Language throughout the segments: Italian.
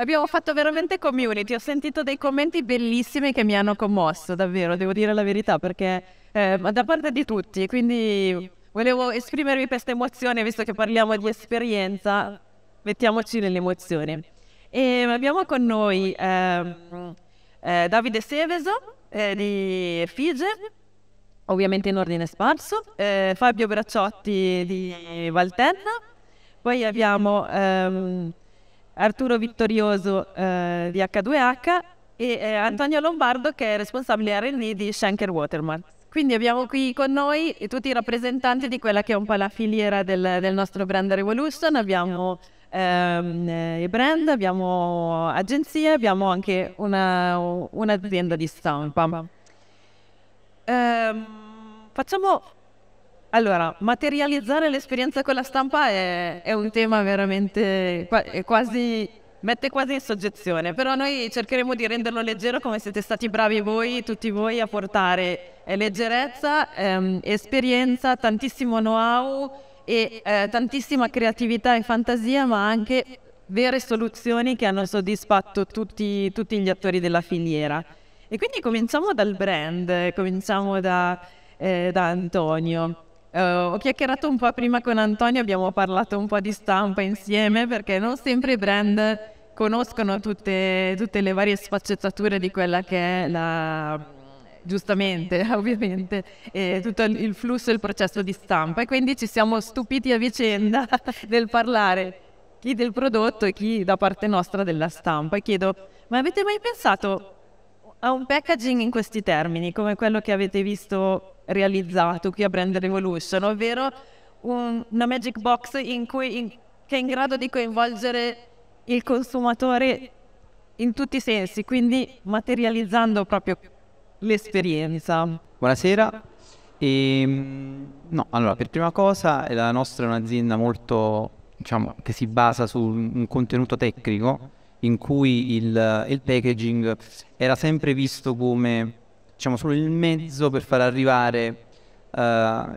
Abbiamo fatto veramente community, ho sentito dei commenti bellissimi che mi hanno commosso, davvero, devo dire la verità, perché eh, da parte di tutti, quindi volevo esprimervi questa emozione, visto che parliamo di esperienza, mettiamoci nell'emozione. E ehm, abbiamo con noi eh, eh, Davide Seveso eh, di Fige, ovviamente in ordine sparso, eh, Fabio Bracciotti di Valtenna, poi abbiamo... Ehm, Arturo Vittorioso eh, di H2H e eh, Antonio Lombardo che è responsabile R&D di Schenker Waterman. Quindi abbiamo qui con noi tutti i rappresentanti di quella che è un po' la filiera del, del nostro brand Revolution. Abbiamo ehm, eh, i brand, abbiamo agenzie, abbiamo anche un'azienda di stampa. Eh, facciamo allora, materializzare l'esperienza con la stampa è, è un tema veramente quasi mette quasi in soggezione, però noi cercheremo di renderlo leggero come siete stati bravi voi, tutti voi, a portare eh, leggerezza, ehm, esperienza, tantissimo know-how e eh, tantissima creatività e fantasia, ma anche vere soluzioni che hanno soddisfatto tutti, tutti gli attori della filiera. E quindi cominciamo dal brand, cominciamo da, eh, da Antonio. Uh, ho chiacchierato un po' prima con Antonio, abbiamo parlato un po' di stampa insieme perché non sempre i brand conoscono tutte, tutte le varie sfaccettature di quella che è la, giustamente, ovviamente, eh, tutto il flusso e il processo di stampa e quindi ci siamo stupiti a vicenda del parlare chi del prodotto e chi da parte nostra della stampa e chiedo ma avete mai pensato a un packaging in questi termini come quello che avete visto realizzato qui a Brand Revolution, ovvero un, una magic box in cui, in, che è in grado di coinvolgere il consumatore in tutti i sensi, quindi materializzando proprio l'esperienza. Buonasera. E, ehm, no, allora, per prima cosa, la nostra è un'azienda molto, diciamo, che si basa su un contenuto tecnico in cui il, il packaging era sempre visto come diciamo, solo il mezzo per far arrivare uh,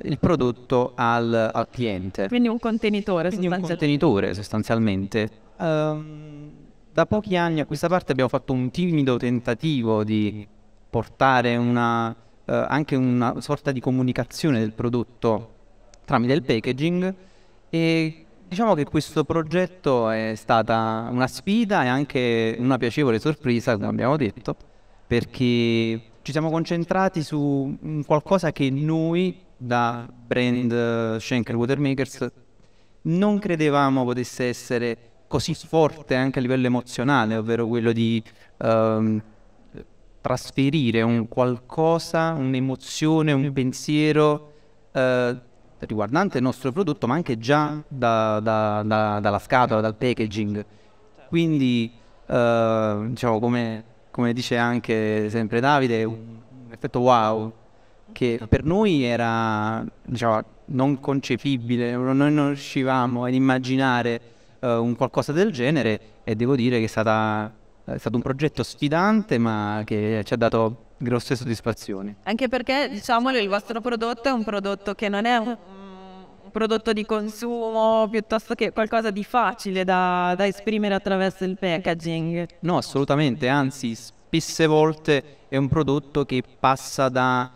il prodotto al, al, cliente. Quindi un contenitore Quindi sostanzialmente. Un contenitore sostanzialmente. Uh, da pochi anni a questa parte abbiamo fatto un timido tentativo di portare una, uh, anche una sorta di comunicazione del prodotto tramite il packaging e diciamo che questo progetto è stata una sfida e anche una piacevole sorpresa, come abbiamo detto, perché ci siamo concentrati su mm, qualcosa che noi da brand eh, Schenker Watermakers non credevamo potesse essere così forte anche a livello emozionale, ovvero quello di ehm, trasferire un qualcosa, un'emozione, un pensiero eh, riguardante il nostro prodotto, ma anche già da, da, da, dalla scatola, dal packaging. Quindi, eh, diciamo, come come dice anche sempre Davide, un effetto wow che per noi era diciamo, non concepibile, noi non riuscivamo ad immaginare uh, un qualcosa del genere e devo dire che è, stata, è stato un progetto sfidante ma che ci ha dato grosse soddisfazioni. Anche perché diciamo il vostro prodotto è un prodotto che non è un prodotto di consumo piuttosto che qualcosa di facile da, da esprimere attraverso il packaging? No, assolutamente, anzi spesse volte è un prodotto che passa da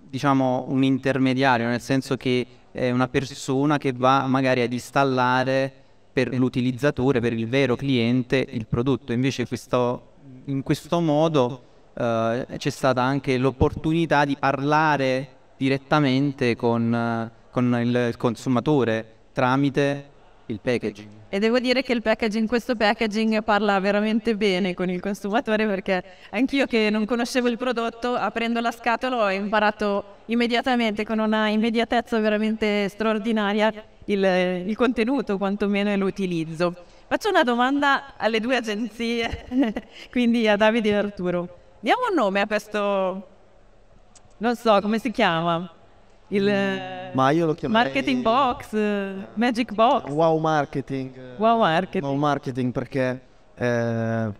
diciamo un intermediario, nel senso che è una persona che va magari ad installare per l'utilizzatore, per il vero cliente, il prodotto. Invece questo, in questo modo eh, c'è stata anche l'opportunità di parlare direttamente con eh, con il consumatore tramite il packaging. E devo dire che il packaging, questo packaging parla veramente bene con il consumatore perché anch'io che non conoscevo il prodotto, aprendo la scatola ho imparato immediatamente, con una immediatezza veramente straordinaria, il, il contenuto quantomeno l'utilizzo. Faccio una domanda alle due agenzie, quindi a Davide e Arturo. Diamo un nome a questo, non so come si chiama, il Ma io lo chiamerei... marketing box, magic box. Wow marketing. Wow marketing. Wow marketing perché eh,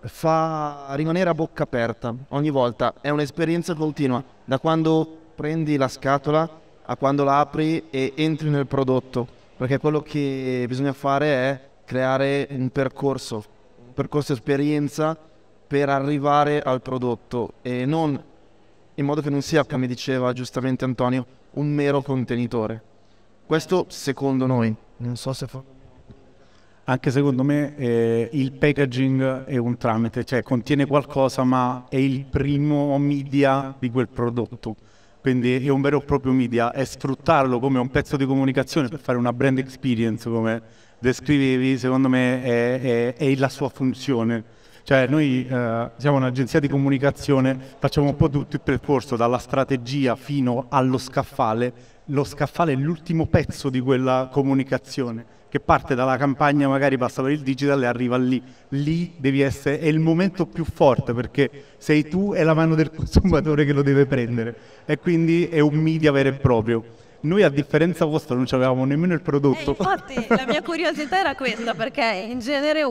fa rimanere a bocca aperta ogni volta, è un'esperienza continua, da quando prendi la scatola a quando la apri e entri nel prodotto, perché quello che bisogna fare è creare un percorso, un percorso esperienza per arrivare al prodotto e non in modo che non sia, come diceva giustamente Antonio, un mero contenitore. Questo secondo noi. Non so se... Fa... Anche secondo me eh, il packaging è un tramite, cioè contiene qualcosa ma è il primo media di quel prodotto. Quindi è un vero e proprio media e sfruttarlo come un pezzo di comunicazione per fare una brand experience come descrivevi, secondo me è, è, è la sua funzione cioè noi eh, siamo un'agenzia di comunicazione, facciamo un po' tutto il percorso dalla strategia fino allo scaffale. Lo scaffale è l'ultimo pezzo di quella comunicazione che parte dalla campagna, magari passa per il digital e arriva lì. Lì devi essere, è il momento più forte perché sei tu e la mano del consumatore che lo deve prendere. E quindi è un media vero e proprio noi a differenza vostra non avevamo nemmeno il prodotto. Eh, infatti la mia curiosità era questa perché in genere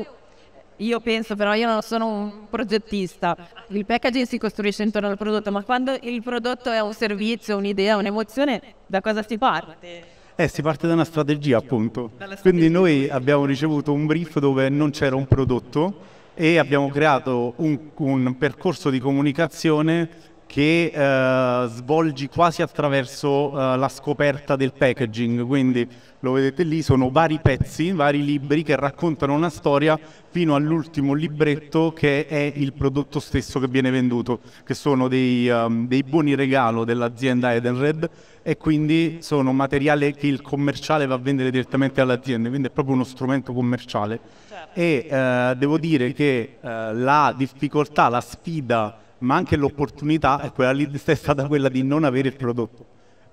io penso, però io non sono un progettista. Il packaging si costruisce intorno al prodotto, ma quando il prodotto è un servizio, un'idea, un'emozione, da cosa si parte? Eh, si parte da una strategia, appunto. Quindi noi abbiamo ricevuto un brief dove non c'era un prodotto e abbiamo creato un, un percorso di comunicazione che eh, svolgi quasi attraverso eh, la scoperta del packaging, quindi lo vedete lì, sono vari pezzi, vari libri che raccontano una storia fino all'ultimo libretto che è il prodotto stesso che viene venduto, che sono dei, um, dei buoni regalo dell'azienda Edenred e quindi sono materiale che il commerciale va a vendere direttamente all'azienda, quindi è proprio uno strumento commerciale. Certo. E eh, devo dire che eh, la difficoltà, la sfida ma anche l'opportunità è quella lì è stata quella di non avere il prodotto.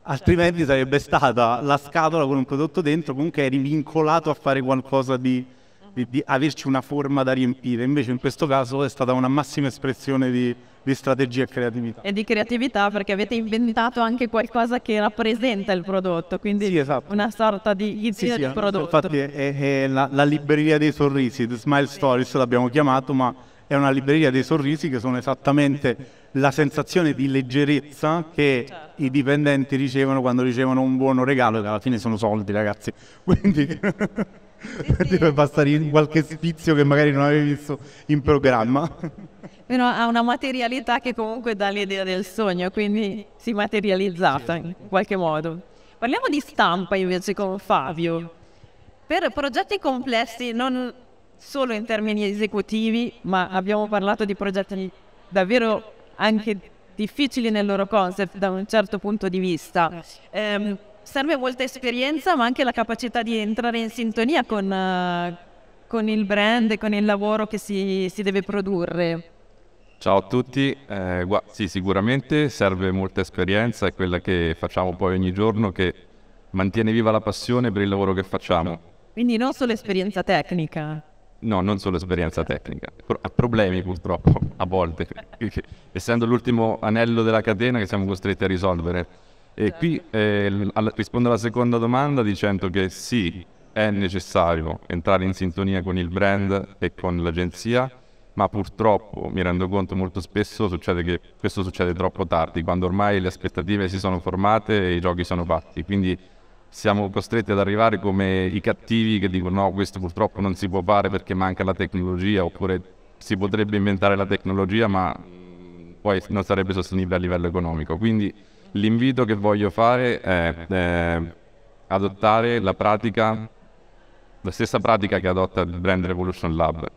Altrimenti sarebbe stata la scatola con un prodotto dentro, comunque eri vincolato a fare qualcosa di, di, di averci una forma da riempire. Invece in questo caso è stata una massima espressione di, di strategia e creatività. E di creatività perché avete inventato anche qualcosa che rappresenta il prodotto, quindi sì, esatto. una sorta di guida sì, sì, di prodotto. Infatti è, è, è la, la, libreria dei sorrisi, The Smile Stories l'abbiamo chiamato, ma è una libreria dei sorrisi che sono esattamente la sensazione di leggerezza che certo. i dipendenti ricevono quando ricevono un buono regalo, che alla fine sono soldi ragazzi, quindi... per sì, sì. passare in qualche spizio che magari non avevi visto in programma. No, ha una materialità che comunque dà l'idea del sogno, quindi si è materializzata in qualche modo. Parliamo di stampa invece con Fabio. Per progetti complessi non solo in termini esecutivi, ma abbiamo parlato di progetti davvero anche difficili nel loro concept da un certo punto di vista. Eh, ehm, serve molta esperienza, ma anche la capacità di entrare in sintonia con, uh, con il brand e con il lavoro che si, si deve produrre. Ciao a tutti, eh, sì sicuramente serve molta esperienza, è quella che facciamo poi ogni giorno che mantiene viva la passione per il lavoro che facciamo. Quindi non solo esperienza tecnica. No, non solo esperienza tecnica, ha problemi purtroppo a volte, eh. essendo l'ultimo anello della catena che siamo costretti a risolvere. E certo. qui eh, rispondo alla seconda domanda dicendo che sì, è necessario entrare in sintonia con il brand e con l'agenzia, ma purtroppo mi rendo conto molto spesso succede che questo succede troppo tardi, quando ormai le aspettative si sono formate e i giochi sono fatti. Quindi siamo costretti ad arrivare come i cattivi che dicono no, questo purtroppo non si può fare perché manca la tecnologia, oppure si potrebbe inventare la tecnologia ma poi non sarebbe sostenibile a livello economico. Quindi l'invito che voglio fare è eh, adottare la pratica, la stessa pratica che adotta il Brand Revolution Lab,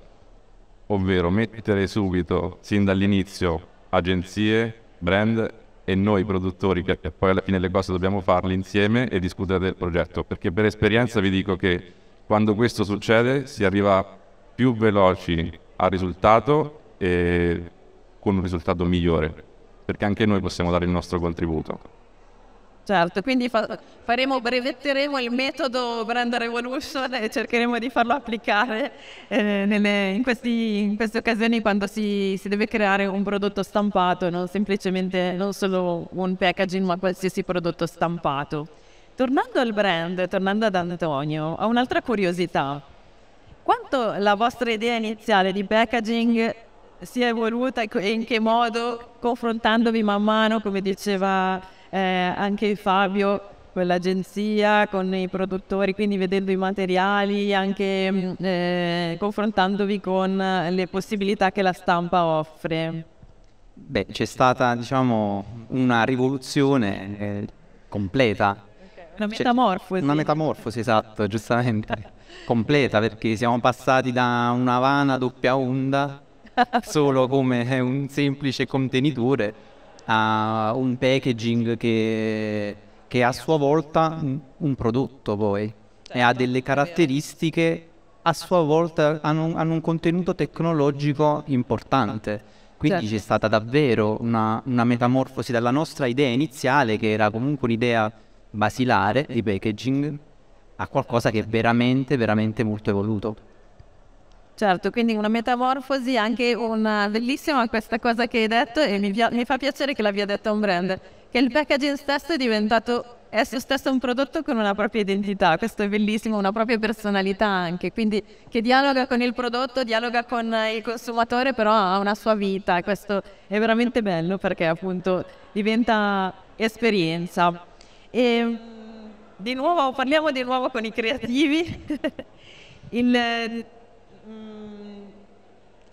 ovvero mettere subito, sin dall'inizio, agenzie, brand e noi produttori, perché poi alla fine le cose dobbiamo farle insieme e discutere del progetto, perché per esperienza vi dico che quando questo succede si arriva più veloci al risultato e con un risultato migliore, perché anche noi possiamo dare il nostro contributo. Certo, quindi fa- faremo, brevetteremo il metodo Brand Revolution e cercheremo di farlo applicare eh, nelle, in, questi, in, queste occasioni quando si, si, deve creare un prodotto stampato, non semplicemente non solo un packaging ma qualsiasi prodotto stampato. Tornando al brand, tornando ad Antonio, ho un'altra curiosità. Quanto la vostra idea iniziale di packaging si è evoluta e in che modo confrontandovi man mano, come diceva eh, anche Fabio con l'agenzia, con i produttori, quindi vedendo i materiali, anche mm, eh, confrontandovi con le possibilità che la stampa offre. Beh, c'è stata diciamo una rivoluzione eh, completa. Una metamorfosi. Cioè, una metamorfosi, esatto, giustamente. completa perché siamo passati da una vana doppia onda solo come eh, un semplice contenitore a un packaging che, che a sua volta un prodotto poi e ha delle caratteristiche a sua volta hanno, un, hanno un contenuto tecnologico importante. Quindi certo. c'è stata davvero una, una, metamorfosi dalla nostra idea iniziale, che era comunque un'idea basilare di packaging, a qualcosa che è veramente, veramente molto evoluto. Certo, quindi una metamorfosi, anche una bellissima questa cosa che hai detto e mi, via, mi fa piacere che l'abbia detto un brand, che il packaging stesso è diventato esso stesso un prodotto con una propria identità, questo è bellissimo, una propria personalità anche, quindi che dialoga con il prodotto, dialoga con il consumatore, però ha una sua vita, questo è veramente bello perché appunto diventa esperienza. E ehm, di nuovo, parliamo di nuovo con i creativi. il,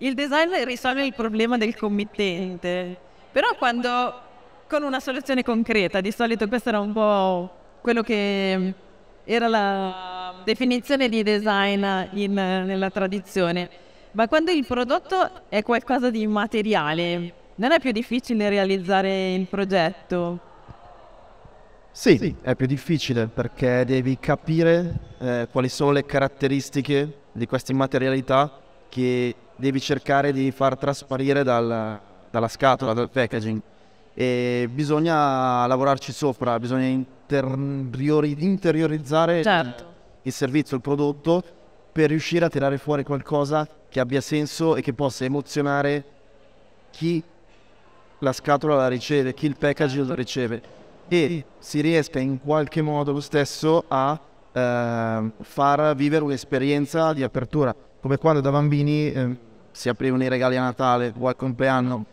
il design risolve il problema del committente, però quando con una soluzione concreta, di solito questo era un po' quello che era la definizione di design in, nella tradizione, ma quando il prodotto è qualcosa di materiale, non è più difficile realizzare il progetto? Sì, sì, è più difficile perché devi capire eh, quali sono le caratteristiche di queste materialità che devi cercare di far trasparire dal, dalla scatola, dal packaging. E bisogna lavorarci sopra, bisogna interiori, interiorizzare certo. il servizio, il prodotto per riuscire a tirare fuori qualcosa che abbia senso e che possa emozionare chi la scatola la riceve, chi il packaging lo riceve e si riesca in qualche modo lo stesso a eh, far vivere un'esperienza di apertura come quando da bambini eh, si aprivano i regali a Natale o al compleanno.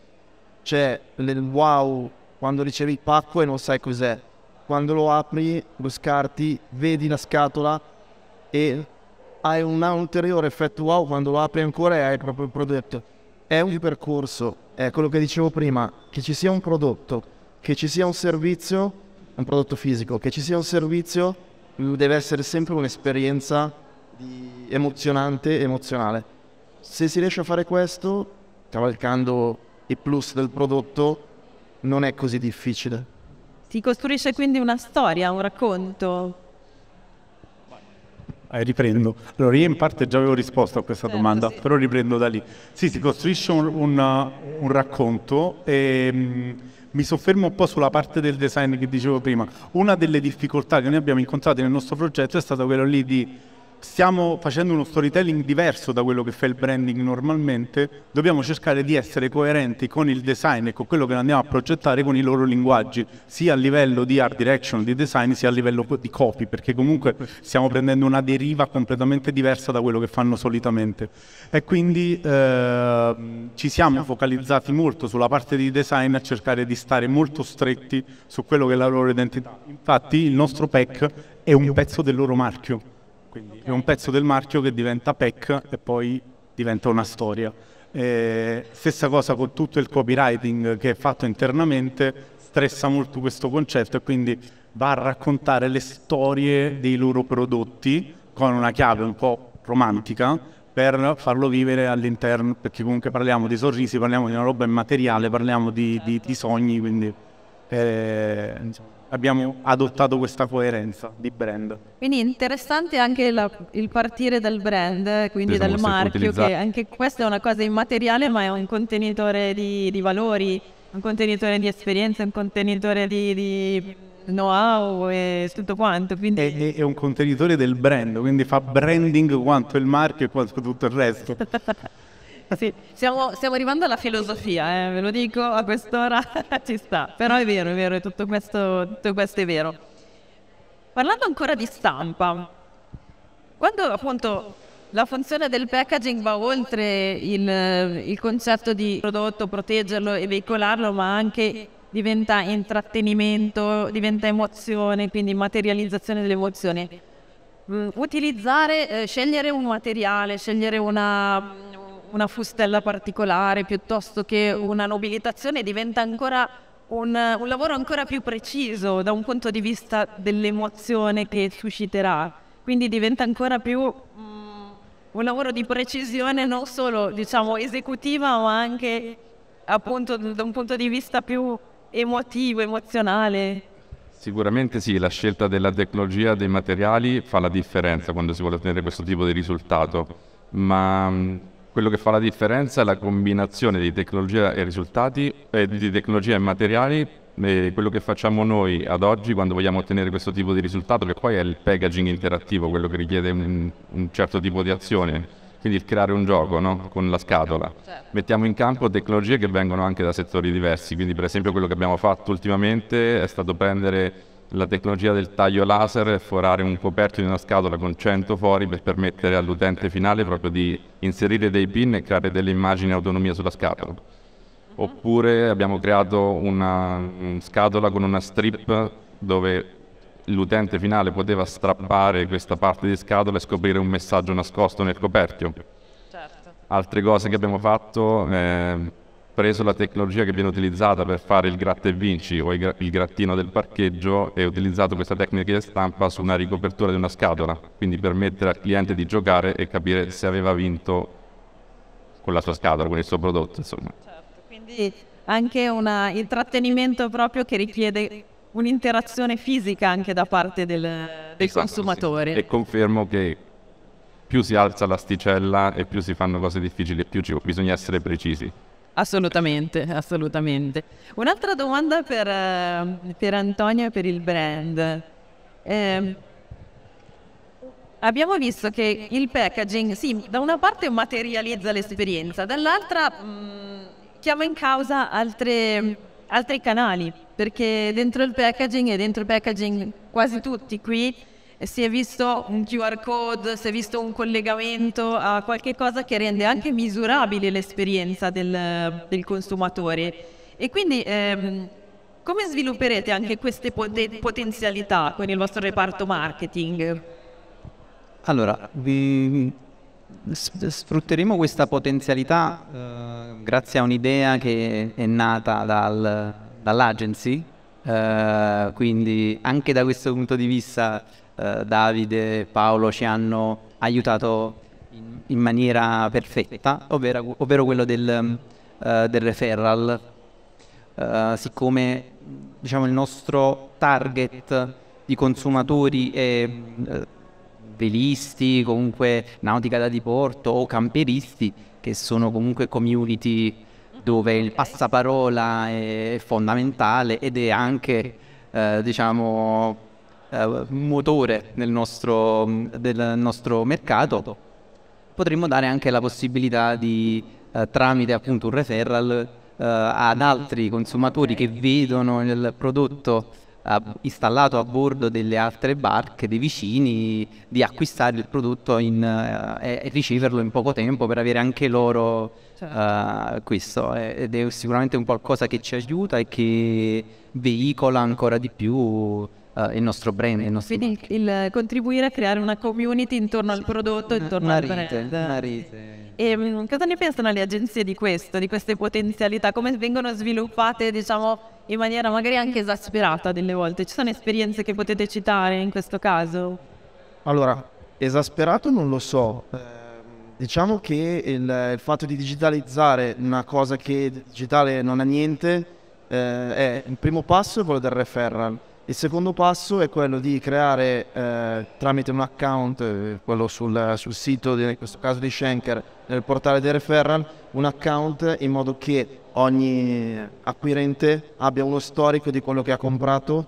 C'è il wow quando ricevi il pacco e non sai cos'è. Quando lo apri, lo scarti, vedi la scatola e hai un ulteriore effetto wow quando lo apri ancora e hai proprio prodotto. È un percorso, è quello che dicevo prima, che ci sia un prodotto, che ci sia un servizio, un prodotto fisico, che ci sia un servizio deve essere sempre un'esperienza emozionante emozionale. Se si riesce a fare questo, cavalcando i plus del prodotto, non è così difficile. Si costruisce quindi una storia, un racconto. Eh, riprendo. Allora, io in parte già avevo risposto a questa certo, domanda, sì. però riprendo da lì. Sì, si costruisce un, un, uh, un racconto e mh, mm, mi soffermo un po' sulla parte del design che dicevo prima. Una delle difficoltà che noi abbiamo incontrato nel nostro progetto è stata quella lì di stiamo facendo uno storytelling diverso da quello che fa il branding normalmente, dobbiamo cercare di essere coerenti con il design e con quello che andiamo a progettare con i loro linguaggi, sia a livello di art direction, di design, sia a livello di copy, perché comunque stiamo prendendo una deriva completamente diversa da quello che fanno solitamente. E quindi eh, ci siamo focalizzati molto sulla parte di design a cercare di stare molto stretti su quello che è la loro identità. Infatti il nostro pack è un pezzo del loro marchio quindi okay. è un pezzo del marchio che diventa PEC e poi diventa una storia. Eh, stessa cosa con tutto il copywriting che è fatto internamente, stressa molto questo concetto e quindi va a raccontare le storie dei loro prodotti con una chiave un po' romantica per farlo vivere all'interno, perché comunque parliamo di sorrisi, parliamo di una roba immateriale, parliamo di, di, di sogni, quindi eh, abbiamo adottato questa coerenza di brand. Quindi interessante anche la, il partire dal brand, eh, quindi diciamo dal marchio, che anche questa è una cosa immateriale ma è un contenitore di, di valori, un contenitore di esperienza, un contenitore di, di know-how e tutto quanto. Quindi... È, è, un contenitore del brand, quindi fa branding quanto il marchio e quanto tutto il resto. Sì, stiamo, stiamo, arrivando alla filosofia, eh, ve lo dico, a quest'ora ci sta. Però è vero, è vero, tutto questo, tutto questo è vero. Parlando ancora di stampa, quando appunto la funzione del packaging va oltre il, il concetto di prodotto, proteggerlo e veicolarlo, ma anche diventa intrattenimento, diventa emozione, quindi materializzazione dell'emozione. Mm, utilizzare, eh, scegliere un materiale, scegliere una, una fustella particolare piuttosto che una nobilitazione diventa ancora un, un lavoro ancora più preciso da un punto di vista dell'emozione che susciterà, quindi diventa ancora più mm, un lavoro di precisione non solo diciamo esecutiva ma anche appunto da un punto di vista più emotivo, emozionale. Sicuramente sì, la scelta della tecnologia dei materiali fa la differenza quando si vuole ottenere questo tipo di risultato, ma mm, quello che fa la differenza è la combinazione di tecnologia e risultati, eh, di tecnologia e materiali. E quello che facciamo noi ad oggi quando vogliamo ottenere questo tipo di risultato, che poi è il packaging interattivo, quello che richiede un, un certo tipo di azione quindi il creare un gioco no? con la scatola. Certo. Mettiamo in campo tecnologie che vengono anche da settori diversi, quindi per esempio quello che abbiamo fatto ultimamente è stato prendere la tecnologia del taglio laser e forare un coperchio di una scatola con 100 fori per permettere all'utente finale proprio di inserire dei pin e creare delle immagini in autonomia sulla scatola. Oppure abbiamo creato una scatola con una strip dove l'utente finale poteva strappare questa parte di scatola e scoprire un messaggio nascosto nel coperchio. Certo. Altre cose che abbiamo fatto... Eh, preso la tecnologia che viene utilizzata per fare il gratta e vinci o il grattino del parcheggio e utilizzato questa tecnica di stampa su una ricopertura di una scatola, quindi permettere al cliente di giocare e capire se aveva vinto con la sua scatola, con il suo prodotto. Insomma. Certo, quindi anche un intrattenimento proprio che richiede un'interazione fisica anche da parte del, del esatto, consumatore. Sì. E confermo che più si alza l'asticella e più si fanno cose difficili e più ci, bisogna essere precisi. Assolutamente, assolutamente. Un'altra domanda per, eh, per Antonio e per il brand. Eh, abbiamo visto che il packaging, sì, da una parte materializza l'esperienza, dall'altra mh, mm, chiama in causa altre, altri canali, perché dentro il packaging e dentro il packaging quasi tutti qui si è visto un QR code, si è visto un collegamento a qualche cosa che rende anche misurabile l'esperienza del, del consumatore. E quindi ehm, come svilupperete anche queste poten- potenzialità con il vostro reparto marketing? Allora, vi sfrutteremo questa potenzialità eh, grazie a un'idea che è nata dal, dall'agency, eh, quindi anche da questo punto di vista eh, Davide e Paolo ci hanno aiutato in, maniera perfetta, ovvero, ovvero quello del, eh, del referral. Eh, siccome diciamo, il nostro target di consumatori è eh, velisti, comunque nautica da diporto o camperisti, che sono comunque community dove il passaparola è fondamentale ed è anche eh, diciamo eh, motore del nostro, mm, del nostro, mercato, potremmo dare anche la possibilità di, eh, tramite appunto un referral, eh, ad altri consumatori che vedono il prodotto eh, installato a bordo delle altre barche dei vicini di acquistare il prodotto in, uh, e riceverlo in poco tempo per avere anche loro uh, questo ed è sicuramente un qualcosa che ci aiuta e che veicola ancora di più uh, il nostro brand. Il nostro Quindi il, il, contribuire a creare una community intorno al prodotto, intorno una, al rete, brand. Una rete. E mm, cosa ne pensano le agenzie di questo, di queste potenzialità? Come vengono sviluppate, diciamo, in maniera magari anche esasperata delle volte? Ci sono esperienze che potete citare in questo caso? Allora, esasperato non lo so. Eh, diciamo che il, il, fatto di digitalizzare una cosa che digitale non ha niente eh, è il primo passo è quello del referral. Il secondo passo è quello di creare eh, tramite un account, eh, quello sul, sul sito, di, in questo caso di Schenker, nel portale del referral, un account in modo che ogni acquirente abbia uno storico di quello che ha comprato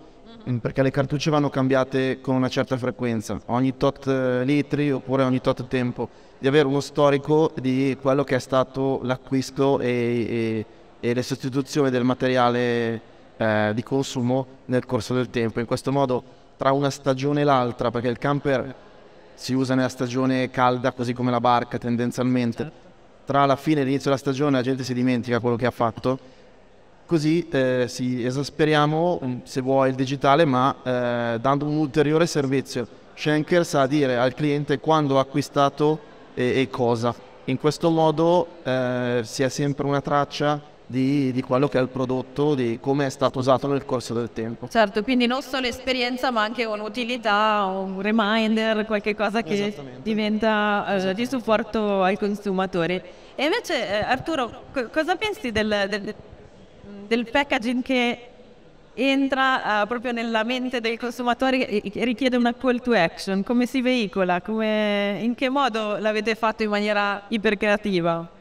mm, perché le cartucce vanno cambiate con una certa frequenza, ogni tot eh, litri oppure ogni tot tempo, di avere uno storico di quello che è stato l'acquisto e, e, e le sostituzioni del materiale eh, di consumo nel corso del tempo. In questo modo tra una stagione e l'altra, perché il camper si usa nella stagione calda così come la barca tendenzialmente, certo. tra la fine e l'inizio della stagione la gente si dimentica quello che ha fatto, così eh, si esasperiamo mm, se vuoi il digitale ma eh, dando un ulteriore servizio. Schenker sa dire al cliente quando ha acquistato e, e cosa. In questo modo eh, si ha sempre una traccia di, di, quello che è il prodotto, di come è stato usato nel corso del tempo. Certo, quindi non solo esperienza ma anche un'utilità, un reminder, qualche cosa che diventa eh, di supporto al consumatore. E invece eh, Arturo, co- cosa pensi del, del, del, packaging che entra eh, proprio nella mente del consumatore e richiede una call to action? Come si veicola? Come, in che modo l'avete fatto in maniera ipercreativa?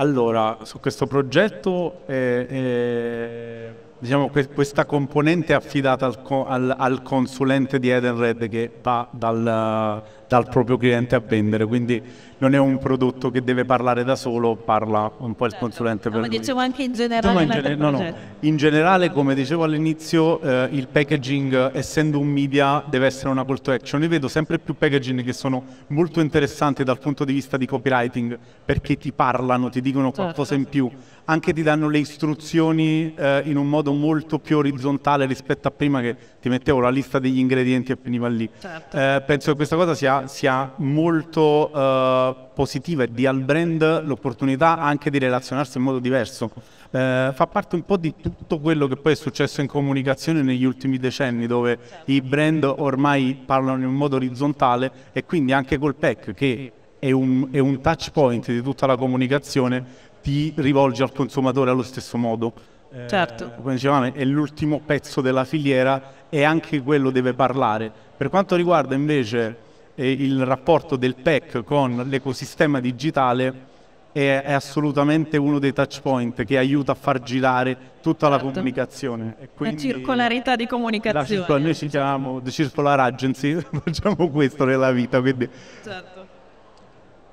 Allora, su questo progetto, eh, eh, diciamo, que questa componente è affidata al, co al, al consulente di Edenred che va dal, dal proprio cliente a vendere, quindi non è un prodotto che deve parlare da solo, parla un po' il certo. consulente no, per ma lui. dicevo anche in generale. No, in, gener- no, no. in, generale, come dicevo all'inizio, eh, il packaging, essendo un media, deve essere una call to action. Io vedo sempre più packaging che sono molto interessanti dal punto di vista di copywriting, perché ti parlano, ti dicono certo. qualcosa in certo. più anche ti danno le istruzioni eh, in un modo molto più orizzontale rispetto a prima che ti mettevo la lista degli ingredienti e finiva lì. Certo. Eh, penso che questa cosa sia, sia molto eh, positiva e dia al brand l'opportunità anche di relazionarsi in modo diverso. Eh, fa parte un po' di tutto quello che poi è successo in comunicazione negli ultimi decenni, dove certo. i brand ormai parlano in un modo orizzontale e quindi anche col PEC che è un, è un touch point di tutta la comunicazione ti rivolge al consumatore allo stesso modo. Eh, certo. come dicevamo, è l'ultimo pezzo della filiera e anche quello deve parlare. Per quanto riguarda invece eh, il rapporto del PEC con l'ecosistema digitale, è, è, assolutamente uno dei touch point che aiuta a far girare tutta certo. la comunicazione. la circolarità di comunicazione. Circol- noi ci chiamiamo The Circular Agency, facciamo questo nella vita, quindi certo.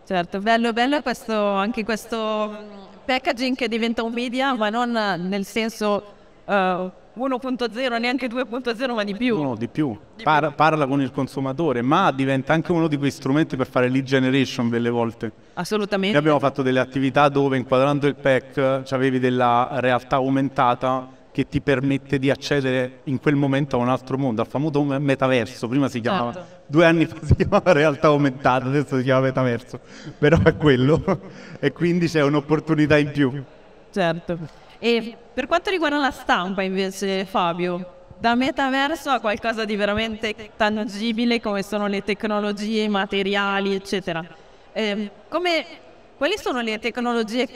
Certo, bello, bello questo, anche questo mm, packaging che diventa un media, ma non eh, nel senso uh, eh, 1.0, neanche 2.0, ma di più. No, di più. Par- parla con il consumatore, ma diventa anche uno di quei strumenti per fare lead generation delle volte. Assolutamente. Noi abbiamo fatto delle attività dove inquadrando il pack eh, avevi della realtà aumentata che ti permette di accedere in quel momento a un altro mondo, al famoso metaverso, prima si chiamava, certo. due anni fa si chiamava realtà aumentata, adesso si chiama metaverso, però è quello e quindi c'è un'opportunità in più. Certo, e per quanto riguarda la stampa invece Fabio, da metaverso a qualcosa di veramente tangibile come sono le tecnologie, i materiali, eccetera. Eh, come, quali sono le tecnologie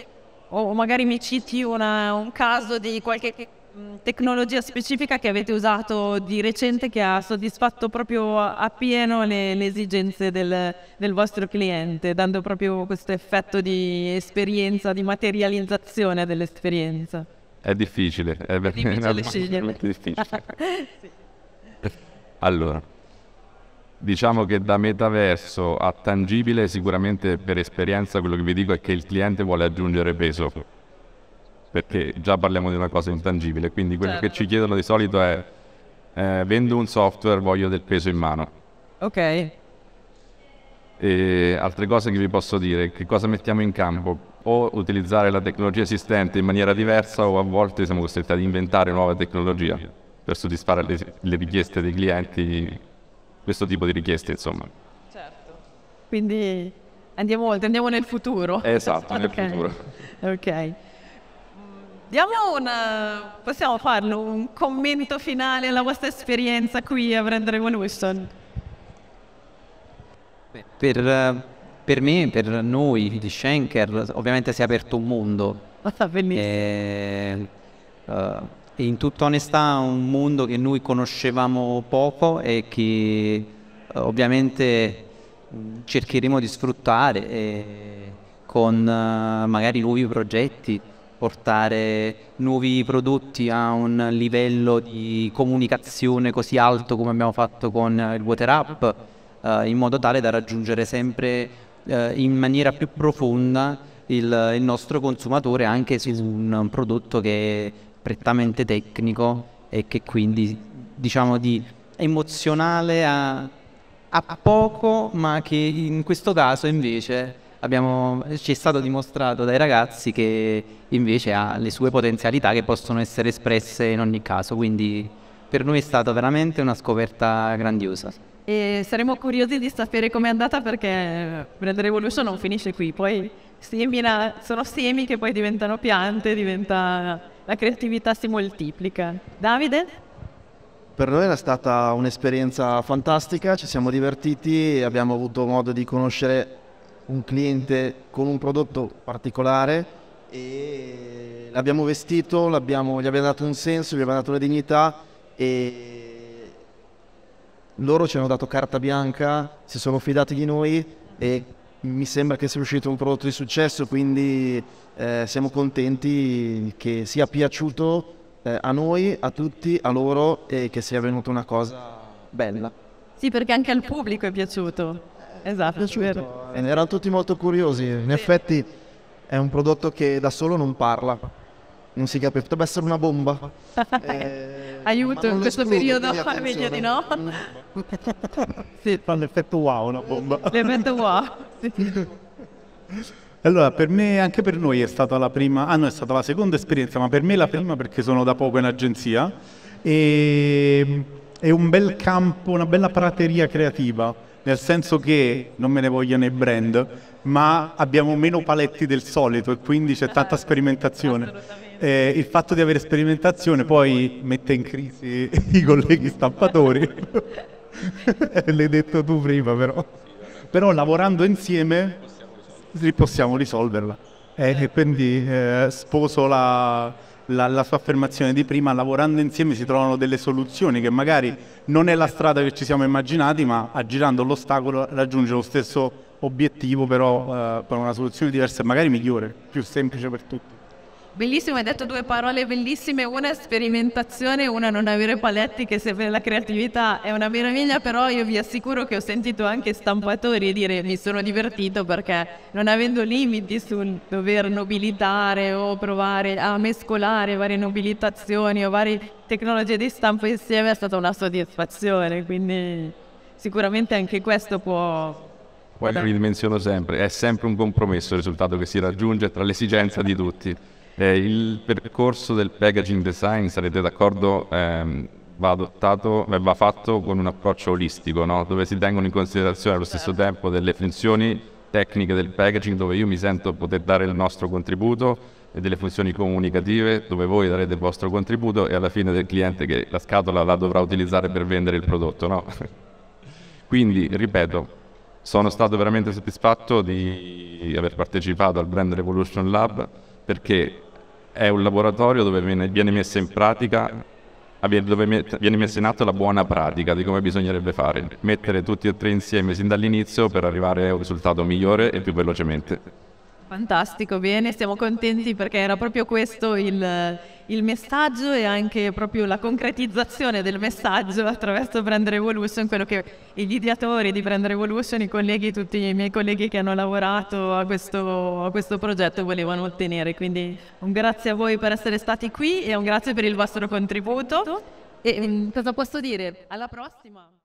o magari mi citi una, un caso di qualche Mm, tecnologia specifica che avete usato di recente che ha soddisfatto proprio appieno le, le esigenze del, del, vostro cliente, dando proprio questo effetto di esperienza, di materializzazione dell'esperienza? È difficile, è, ver- difficile difficile. Allora, diciamo che da metaverso a tangibile sicuramente per esperienza quello che vi dico è che il cliente vuole aggiungere peso perché già parliamo di una cosa intangibile, quindi quello certo. che ci certo. chiedono di solito è eh, vendo un software, voglio del peso in mano. Ok. E altre cose che vi posso dire, che cosa mettiamo in campo? O utilizzare la tecnologia esistente in maniera diversa o a volte siamo costretti ad inventare nuova tecnologia per soddisfare le, le richieste dei clienti, questo tipo di richieste insomma. Certo, quindi andiamo oltre, andiamo nel futuro. Esatto, okay. nel futuro. Ok. Diamo una, eh, possiamo farlo, un commento finale alla vostra esperienza qui a Brand Revolution. Per, eh, per me, per noi di Schenker, ovviamente si è aperto un mondo. Ma sta benissimo. E, uh, eh, in tutta onestà un mondo che noi conoscevamo poco e che uh, ovviamente cercheremo di sfruttare con uh, magari nuovi progetti portare nuovi prodotti a un livello di comunicazione così alto come abbiamo fatto con il Water Up, eh, in modo tale da raggiungere sempre eh, in maniera più profonda il, il, nostro consumatore anche su un prodotto che è prettamente tecnico e che quindi diciamo di emozionale a, a poco ma che in questo caso invece abbiamo, ci è stato dimostrato dai ragazzi che invece ha le sue potenzialità che possono essere espresse in ogni caso, quindi per noi è stata veramente una scoperta grandiosa. E saremo curiosi di sapere com'è andata perché Brand Revolution non finisce qui, poi semina, sono semi che poi diventano piante, diventa, la creatività si moltiplica. Davide? Per noi era stata un'esperienza fantastica, ci siamo divertiti, abbiamo avuto modo di conoscere un cliente con un prodotto particolare e l'abbiamo vestito, l'abbiamo, gli abbiamo dato un senso, gli abbiamo dato una dignità e loro ci hanno dato carta bianca, si sono fidati di noi e mi sembra che sia uscito un prodotto di successo, quindi eh, siamo contenti che sia piaciuto eh, a noi, a tutti, a loro e che sia venuta una cosa bella. Sì, perché anche al pubblico è piaciuto. Esatto, vero. Eh, erano tutti molto curiosi, in sì. effetti è un prodotto che da solo non parla, non si capisce, potrebbe essere una bomba. Eh, eh, Aiuto, in questo periodo meglio di no. sì, fa l'effetto wow una bomba. L'effetto wow, sì. Allora, per me, anche per noi è stata la prima, ah no, è stata la seconda esperienza, ma per me la prima perché sono da poco in agenzia e è un bel campo, una bella prateria creativa nel senso che non me ne vogliono i brand, ma abbiamo meno paletti del solito e quindi c'è tanta sperimentazione. Eh, il fatto di avere sperimentazione poi mette in crisi i colleghi stampatori, l'hai detto tu prima però, però lavorando insieme possiamo risolverla. Eh, quindi eh, sposo la, la, la sua affermazione di prima, lavorando insieme si trovano delle soluzioni che magari non è la strada che ci siamo immaginati, ma aggirando l'ostacolo raggiunge lo stesso obiettivo, però eh, per una soluzione diversa e magari migliore, più semplice per tutti. Bellissimo, hai detto due parole bellissime, una è sperimentazione, una non avere paletti, che serve la creatività è una meraviglia, però io vi assicuro che ho sentito anche stampatori dire mi sono divertito perché non avendo limiti sul dover nobilitare o provare a mescolare varie nobilitazioni o varie tecnologie di stampo insieme è stata una soddisfazione, quindi sicuramente anche questo può, poi lo ridimensiono sempre, è sempre un compromesso il risultato che si raggiunge tra l'esigenza di tutti. Eh, il percorso del packaging design, sarete d'accordo, ehm, va adottato e eh, va fatto con un approccio olistico, no? dove si tengono in considerazione allo stesso certo. tempo delle funzioni tecniche del packaging, dove io mi sento poter dare il nostro contributo e delle funzioni comunicative, dove voi darete il vostro contributo e alla fine del cliente che la scatola la dovrà utilizzare per vendere il prodotto. No? Quindi, ripeto, sono stato veramente soddisfatto di aver partecipato al Brand Revolution Lab perché è un laboratorio dove viene, viene messa in pratica, dove viene messa in atto la buona pratica di come bisognerebbe fare, mettere tutti e tre insieme sin dall'inizio per arrivare a un risultato migliore e più velocemente. Fantastico, bene, siamo contenti perché era proprio questo il, il, messaggio e anche proprio la concretizzazione del messaggio attraverso Brand Revolution, quello che gli ideatori di Brand Revolution, i colleghi, tutti i miei colleghi che hanno lavorato a questo, a questo progetto volevano ottenere. Quindi un grazie a voi per essere stati qui e un grazie per il vostro contributo. E mm, cosa posso dire? Alla prossima!